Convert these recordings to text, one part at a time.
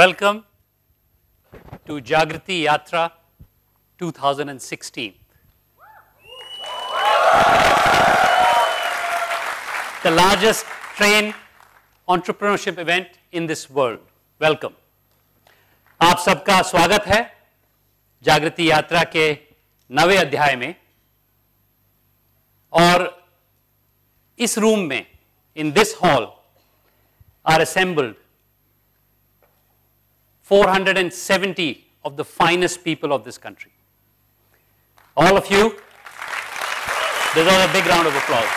Welcome to Jagriti Yatra 2016. The largest train entrepreneurship event in this world. Welcome. आप सबका स्वागत है जागृति यात्रा के नवे अध्याय में और इस रूम में in this hall are assembled 470 of the finest people of this country. All of you, deserve a big round of applause.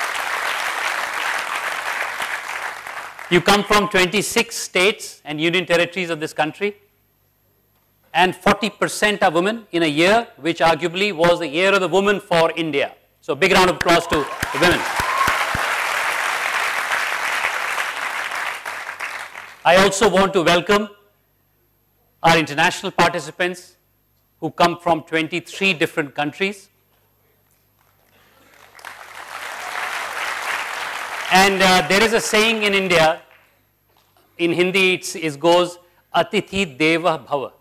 You come from 26 states and union territories of this country, and 40% are women in a year which arguably was the year of the woman for India. So, big round of applause to the women. I also want to welcome are international participants who come from 23 different countries. And uh, there is a saying in India, in Hindi it goes, Atithi Deva Bhava.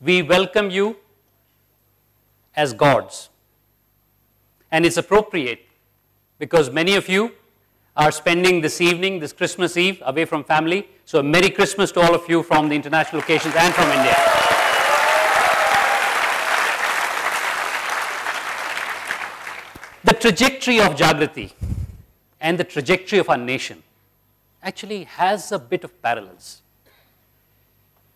We welcome you as gods. And it's appropriate because many of you are spending this evening, this Christmas Eve, away from family. So, Merry Christmas to all of you from the international locations and from India. The trajectory of Jagrati and the trajectory of our nation actually has a bit of parallels.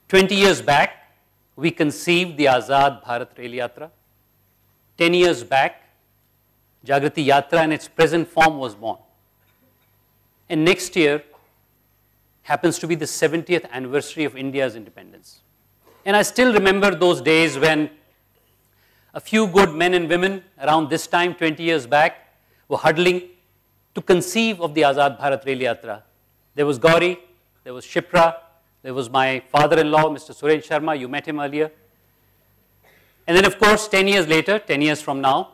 20 years back, we conceived the Azad Bharat Rail Yatra. 10 years back, Jagrati Yatra in its present form was born. And next year happens to be the 70th anniversary of India's independence. And I still remember those days when a few good men and women around this time, 20 years back, were huddling to conceive of the Azad Bharat Rail Yatra. There was Gauri, there was Shipra, there was my father-in-law, Mr. Suren Sharma, you met him earlier. And then of course, 10 years later, 10 years from now,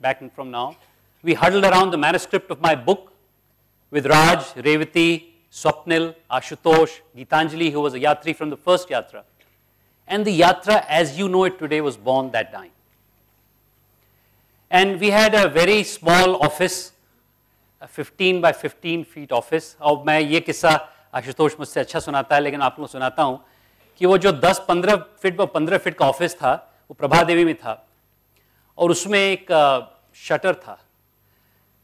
back from now, we huddled around the manuscript of my book with Raj, Revati, Swapnil, Ashutosh, Gitanjali, who was a Yatri from the first Yatra. And the Yatra, as you know it today, was born that time. And we had a very small office, a 15 by 15 feet office. Now, और मैं ये किस्सा आशुतोष मुझसे अच्छा सुनाता है लेकिन आप लोगों को सुनाता हूँ कि वो जो 10-15 फीट पर 15 फीट का ऑफिस था वो प्रभा देवी में था और उसमें एक शटर था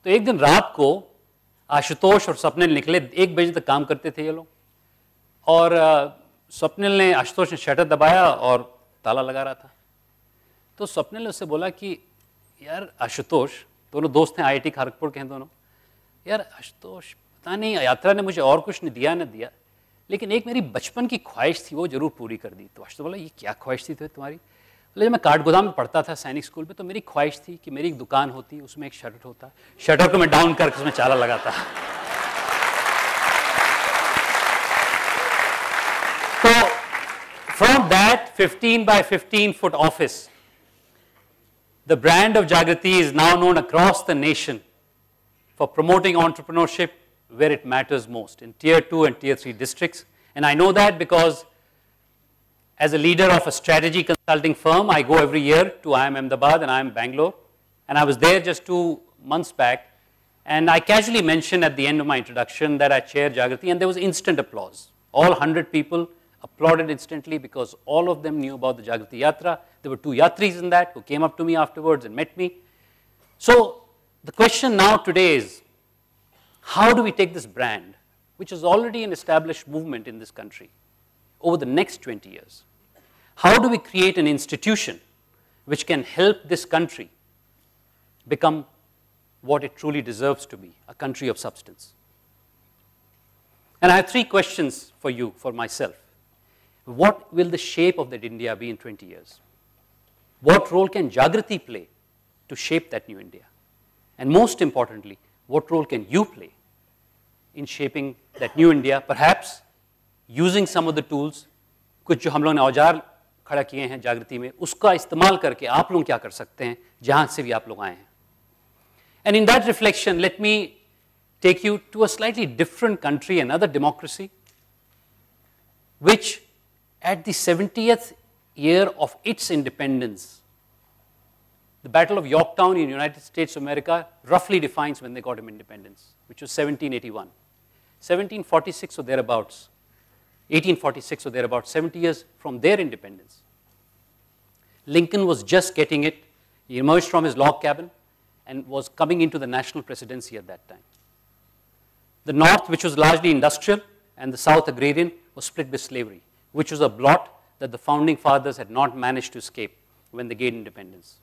तो एक दिन रात को आशुतोष और स्वप्निल निकले एक बजे तक काम करते थे ये लोग और स्वप्निल ने आशुतोष ने शटर दबाया और ताला लगा रहा था तो स्वप्निल ने उससे बोला कि यार आशुतोष दोनों दोस्त हैं आईआईटी खड़गपुर के हैं दोनों यार आशुतोष पता नहीं यात्रा ने मुझे और कुछ नहीं दिया ना दिया लेकिन एक मेरी बचपन की ख्वाहिश थी वो जरूर पूरी कर दी तो आशुतोष बोला ये क्या ख्वाहिश थी तो तुम्हारी जब मैं गोदाम में पढ़ता था सैनिक स्कूल में तो मेरी ख्वाहिश थी कि मेरी एक दुकान होती उसमें एक शटर होता शटर को मैं डाउन करके उसमें चाला लगाता तो from that 15 by 15 foot office the brand of Jagriti is now known across the nation for promoting entrepreneurship where it matters most in tier two and tier three district and I know that because As a leader of a strategy consulting firm, I go every year to IIM Ahmedabad and IIM Bangalore. And I was there just two months back. And I casually mentioned at the end of my introduction that I chair Jagrati, and there was instant applause. All 100 people applauded instantly because all of them knew about the Jagrati Yatra. There were two Yatris in that who came up to me afterwards and met me. So the question now today is, how do we take this brand, which is already an established movement in this country, over the next 20 years? How do we create an institution which can help this country become what it truly deserves to be, a country of substance? And I have three questions for you, for myself. What will the shape of that India be in 20 years? What role can Jagrati play to shape that new India? And most importantly, what role can you play in shaping that new India, perhaps using some of the tools, कुछ जो हम लोगों ने औजार खड़ा किए हैं जागृति में उसका इस्तेमाल करके आप लोग क्या कर सकते हैं जहां से भी आप लोग आए हैं and in that reflection let me take you to a slightly different country another democracy which at the seventieth year of its independence the battle of Yorktown in United States America रफली defines when they got em independence which was seventeen eighty one seventeen thereabouts 1846, so they're about 70 years from their independence. Lincoln was just getting it. He emerged from his log cabin and was coming into the national presidency at that time. The North, which was largely industrial, and the South agrarian, was split by slavery, which was a blot that the founding fathers had not managed to escape when they gained independence.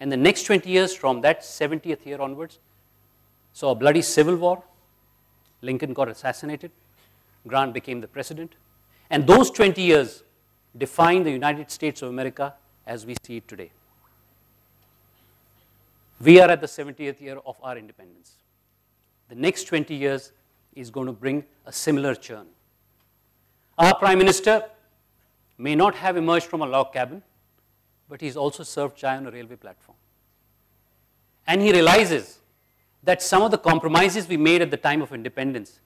And the next 20 years, from that 70th year onwards, saw a bloody civil war. Lincoln got assassinated. Grant became the president. And those 20 years defined the United States of America as we see it today. We are at the 70th year of our independence. The next 20 years is going to bring a similar churn. Our prime minister may not have emerged from a log cabin, but he's also served chai on a railway platform. And he realizes that some of the compromises we made at the time of independence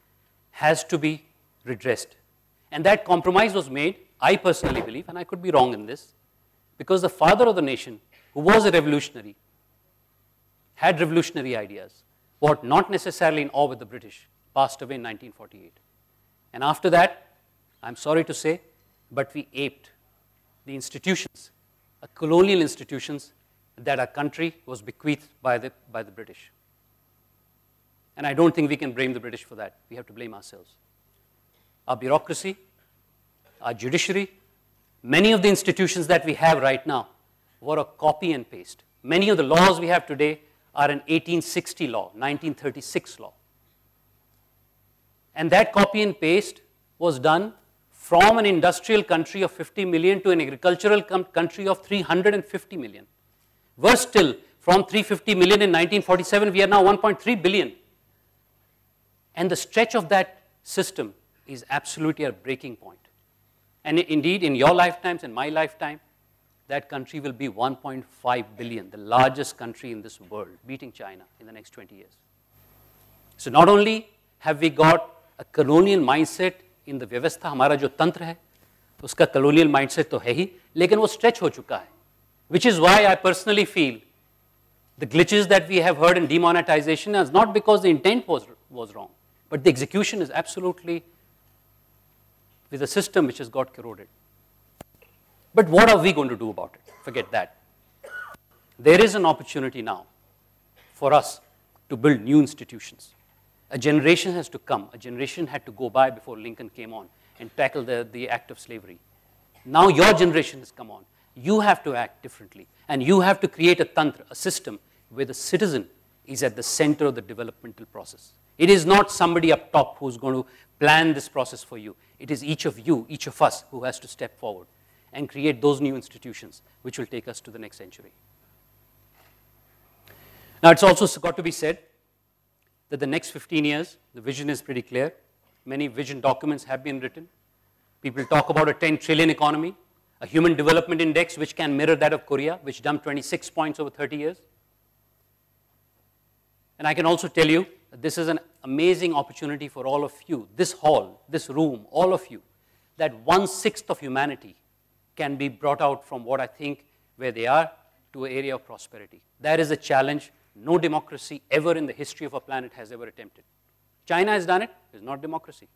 has to be redressed. And that compromise was made, I personally believe, and I could be wrong in this, because the father of the nation, who was a revolutionary, had revolutionary ideas, but not necessarily in awe with the British, passed away in 1948. And after that, I'm sorry to say, but we aped the institutions, the colonial institutions that our country was bequeathed by the, by the British. And I don't think we can blame the British for that. We have to blame ourselves our bureaucracy, our judiciary, many of the institutions that we have right now were a copy and paste. Many of the laws we have today are an 1860 law, 1936 law. And that copy and paste was done from an industrial country of 50 million to an agricultural country of 350 million. Worse still, from 350 million in 1947, we are now 1.3 billion. And the stretch of that system is absolutely a breaking point. And indeed, in your lifetimes, in my lifetime, that country will be 1.5 billion, the largest country in this world, beating China in the next 20 years. So not only have we got a colonial mindset in the व्यवस्था हमारा जो tantra है उसका colonial mindset तो है ही लेकिन वो stretch which is why I personally feel the glitches that we have heard in demonetization is not because the intent was, was wrong, but the execution is absolutely with a system which has got corroded. But what are we going to do about it? Forget that. There is an opportunity now for us to build new institutions. A generation has to come. A generation had to go by before Lincoln came on and tackle the, the act of slavery. Now your generation has come on. You have to act differently. And you have to create a tantra, a system where the citizen is at the center of the developmental process. It is not somebody up top who's going to plan this process for you. It is each of you, each of us, who has to step forward and create those new institutions which will take us to the next century. Now, it's also got to be said that the next 15 years, the vision is pretty clear. Many vision documents have been written. People talk about a 10 trillion economy, a human development index which can mirror that of Korea, which dumped 26 points over 30 years. And I can also tell you that this is an amazing opportunity for all of you, this hall, this room, all of you, that one-sixth of humanity can be brought out from what I think where they are to an area of prosperity. That is a challenge no democracy ever in the history of our planet has ever attempted. China has done it, it's not democracy.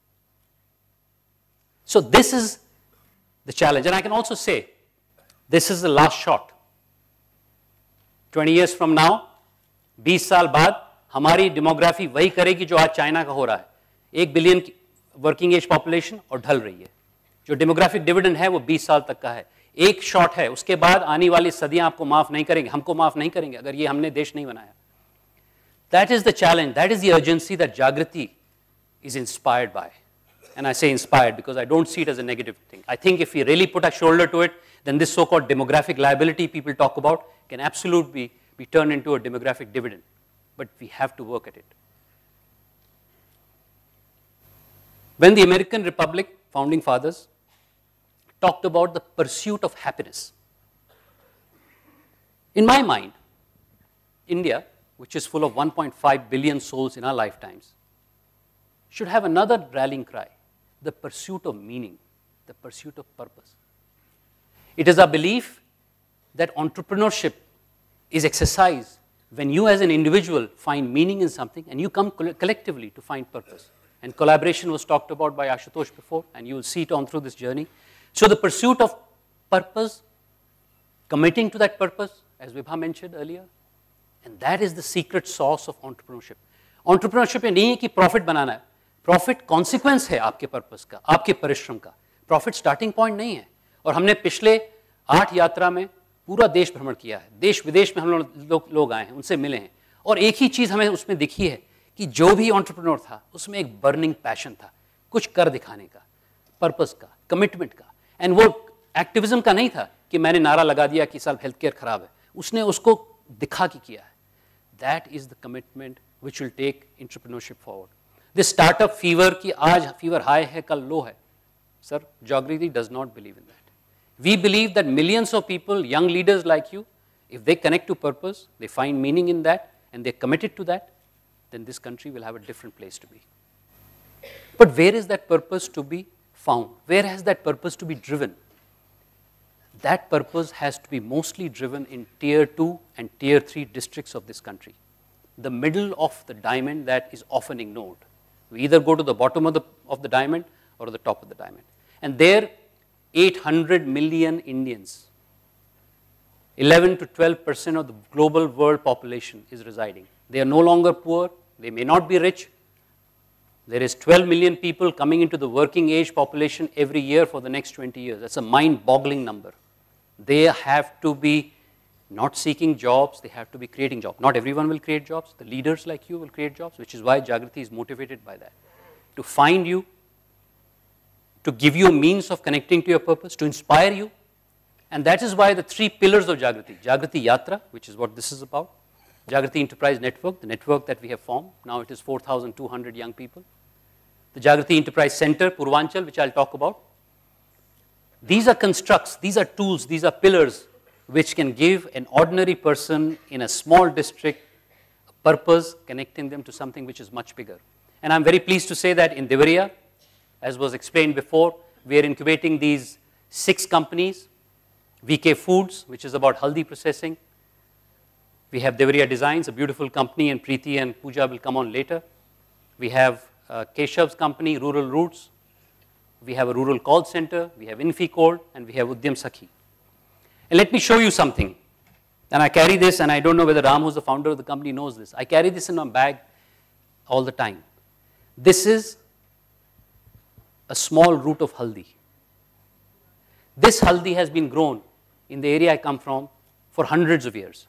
So this is the challenge. And I can also say, this is the last shot. 20 years from now, 20 saal baad, हमारी demography वही करेगी जो आज China का हो रहा है एक बिलियन की वर्किंग एज पॉपुलेशन और ढल रही है जो डेमोग्राफिक डिविडेंड है वो 20 साल तक का है एक शॉट है उसके बाद आने वाली सदियां आपको माफ नहीं करेंगे हमको माफ नहीं करेंगे अगर ये हमने देश नहीं बनाया that is the challenge that is the urgency that Jagriti is inspired by and I say inspired because I don't see it as a thing I think if you really put a shoulder to it then this so called demographic liability people talk about can absolute be be turn into a demographic dividend but we have to work at it. When the American Republic founding fathers talked about the pursuit of happiness, in my mind, India, which is full of 1.5 billion souls in our lifetimes, should have another rallying cry the pursuit of meaning, the pursuit of purpose. It is our belief that entrepreneurship is exercised when you as an individual find meaning in something and you come coll collectively to find purpose. And collaboration was talked about by Ashutosh before, and you will see it on through this journey. So the pursuit of purpose, committing to that purpose, as Vibha mentioned earlier, and that is the secret sauce of entrepreneurship. Entrepreneurship is not profit banana. profit consequence is profit consequence है आपके purpose का आपके परिश्रम का profit starting point नहीं है पूरा देश भ्रमण किया है देश विदेश में हम लोग लो, लो आए हैं उनसे मिले हैं और एक ही चीज़ हमें उसमें दिखी है कि जो भी ऑन्टरप्रनोर था उसमें एक बर्निंग पैशन था कुछ कर दिखाने का पर्पस का कमिटमेंट का एंड वो एक्टिविज्म का नहीं था कि मैंने नारा लगा दिया कि साल हेल्थ केयर ख़राब है उसने उसको दिखा के किया है that is the commitment which will take entrepreneurship forward this startup fever की आज फीवर हाई है कल लो है sir Jagriti does not believe in that We believe that millions of people, young leaders like you, if they connect to purpose, they find meaning in that, and they're committed to that, then this country will have a different place to be. But where is that purpose to be found? Where has that purpose to be driven? That purpose has to be mostly driven in tier 2 and tier 3 districts of this country, the middle of the diamond that is often ignored. We either go to the bottom of the, of the diamond or the top of the diamond. And there, 800 million Indians, 11 to 12 percent of the global world population is residing. They are no longer poor, they may not be rich. There is 12 million people coming into the working age population every year for the next 20 years. That's a mind boggling number. They have to be not seeking jobs, they have to be creating jobs. Not everyone will create jobs. The leaders like you will create jobs, which is why Jagrati is motivated by that. To find you, to give you means of connecting to your purpose, to inspire you. And that is why the three pillars of Jagrati, Jagrati Yatra, which is what this is about, Jagrati Enterprise Network, the network that we have formed, now it is 4,200 young people, the Jagrati Enterprise Center, Purvanchal, which I'll talk about. These are constructs, these are tools, these are pillars which can give an ordinary person in a small district a purpose connecting them to something which is much bigger. And I'm very pleased to say that in Devariya, as was explained before, we are incubating these six companies, VK Foods, which is about haldi processing. We have Devaria Designs, a beautiful company, and Preeti and Pooja will come on later. We have uh, Keshav's company, Rural Roots. We have a rural call center. We have Inficold, and we have Udyam Sakhi. And let me show you something. And I carry this, and I don't know whether Ram, who's the founder of the company, knows this. I carry this in my bag all the time. This is a small root of haldi. This haldi has been grown in the area I come from for hundreds of years.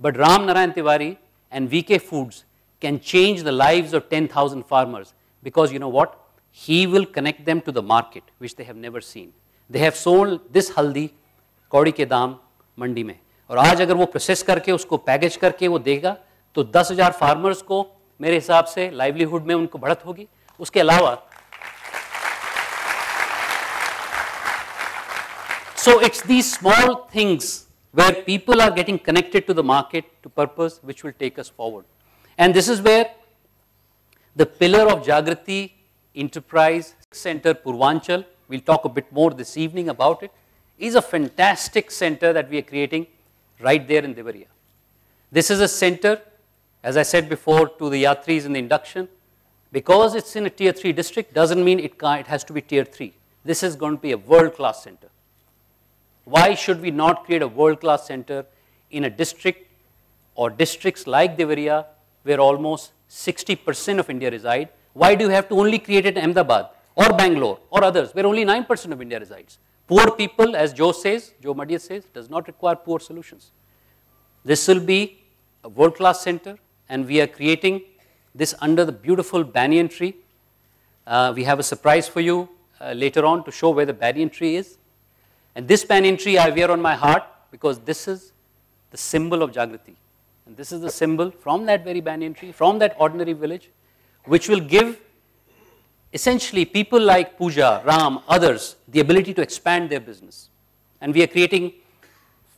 But Ram Narayan Tiwari and VK Foods can change the lives of 10,000 farmers because you know what? He will connect them to the market which they have never seen. They have sold this haldi kodi ke dam mandi mein. और आज अगर वो process करके उसको package करके वो देगा तो 10,000 फार्मर्स को मेरे हिसाब से लाइवलीहुड में उनको बढ़त होगी उसके अलावा So it's these small things where people are getting connected to the market, to purpose, which will take us forward. And this is where the pillar of Jagrati Enterprise Center Purvanchal, we'll talk a bit more this evening about it, is a fantastic center that we are creating right there in Devariya. This is a center, as I said before, to the Yatris in the induction. Because it's in a tier 3 district doesn't mean it, it has to be tier 3. This is going to be a world-class center. Why should we not create a world-class center in a district or districts like Devaria where almost 60% of India reside? Why do you have to only create it in Ahmedabad or Bangalore or others where only 9% of India resides? Poor people, as Joe says, Joe Madhya says, does not require poor solutions. This will be a world-class center and we are creating this under the beautiful banyan tree. Uh, we have a surprise for you uh, later on to show where the banyan tree is. And this banyan tree I wear on my heart because this is the symbol of Jagrati. And this is the symbol from that very banyan tree, from that ordinary village, which will give essentially people like Puja, Ram, others, the ability to expand their business. And we are creating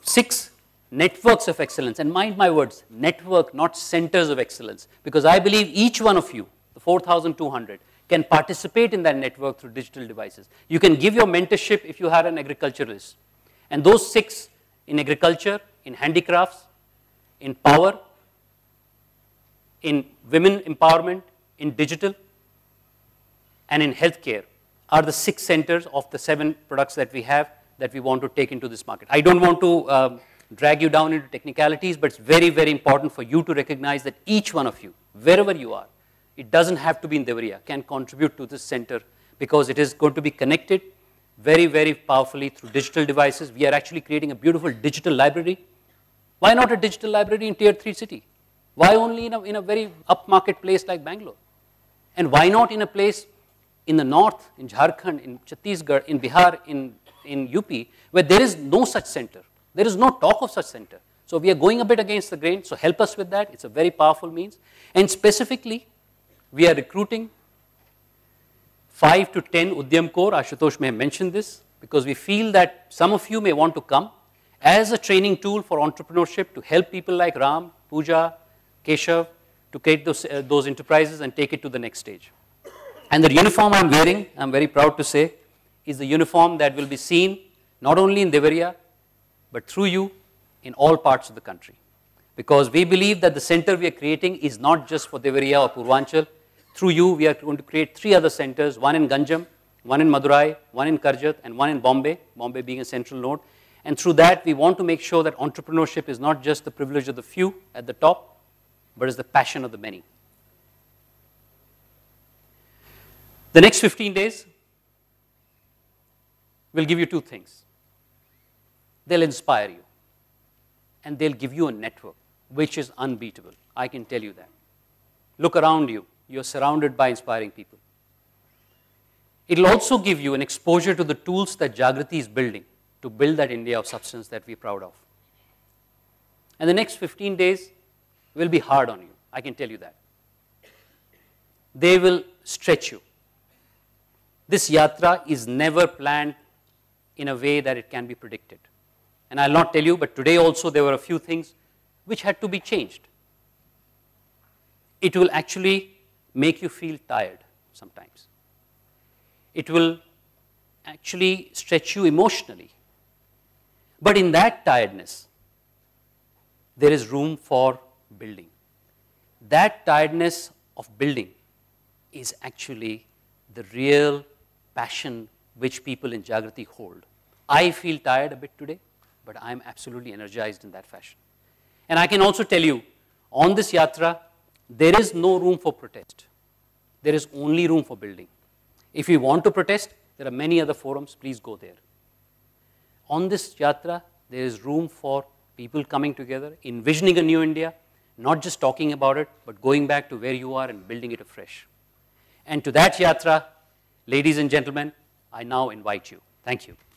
six networks of excellence. And mind my words, network, not centers of excellence. Because I believe each one of you, the 4,200, can participate in that network through digital devices. You can give your mentorship if you are an agriculturalist. And those six in agriculture, in handicrafts, in power, in women empowerment, in digital, and in healthcare are the six centers of the seven products that we have that we want to take into this market. I don't want to um, drag you down into technicalities, but it's very, very important for you to recognize that each one of you, wherever you are, it doesn't have to be in Devariya, can contribute to this center because it is going to be connected very, very powerfully through digital devices. We are actually creating a beautiful digital library. Why not a digital library in tier 3 city? Why only in a, in a very upmarket place like Bangalore? And why not in a place in the north, in Jharkhand, in Chhattisgarh, in Bihar, in, in UP, where there is no such center. There is no talk of such center. So we are going a bit against the grain, so help us with that. It's a very powerful means. And specifically, we are recruiting 5 to 10 Udyam Corps, Ashutosh may have mentioned this, because we feel that some of you may want to come as a training tool for entrepreneurship to help people like Ram, Puja, Keshav to create those, uh, those enterprises and take it to the next stage. And the uniform I'm wearing, I'm very proud to say, is the uniform that will be seen not only in Devaria, but through you in all parts of the country. Because we believe that the center we are creating is not just for Devaria or Purvanchal, through you, we are going to create three other centers, one in Ganjam, one in Madurai, one in Karjat, and one in Bombay, Bombay being a central node. And through that, we want to make sure that entrepreneurship is not just the privilege of the few at the top, but is the passion of the many. The next 15 days will give you two things. They'll inspire you, and they'll give you a network which is unbeatable. I can tell you that. Look around you you're surrounded by inspiring people. It'll also give you an exposure to the tools that Jagrati is building to build that India of substance that we're proud of. And the next 15 days will be hard on you, I can tell you that. They will stretch you. This yatra is never planned in a way that it can be predicted. And I'll not tell you, but today also there were a few things which had to be changed. It will actually make you feel tired sometimes. It will actually stretch you emotionally. But in that tiredness, there is room for building. That tiredness of building is actually the real passion which people in Jagrati hold. I feel tired a bit today, but I am absolutely energized in that fashion. And I can also tell you, on this yatra, there is no room for protest. There is only room for building. If you want to protest, there are many other forums, please go there. On this yatra, there is room for people coming together, envisioning a new India, not just talking about it, but going back to where you are and building it afresh. And to that yatra, ladies and gentlemen, I now invite you. Thank you.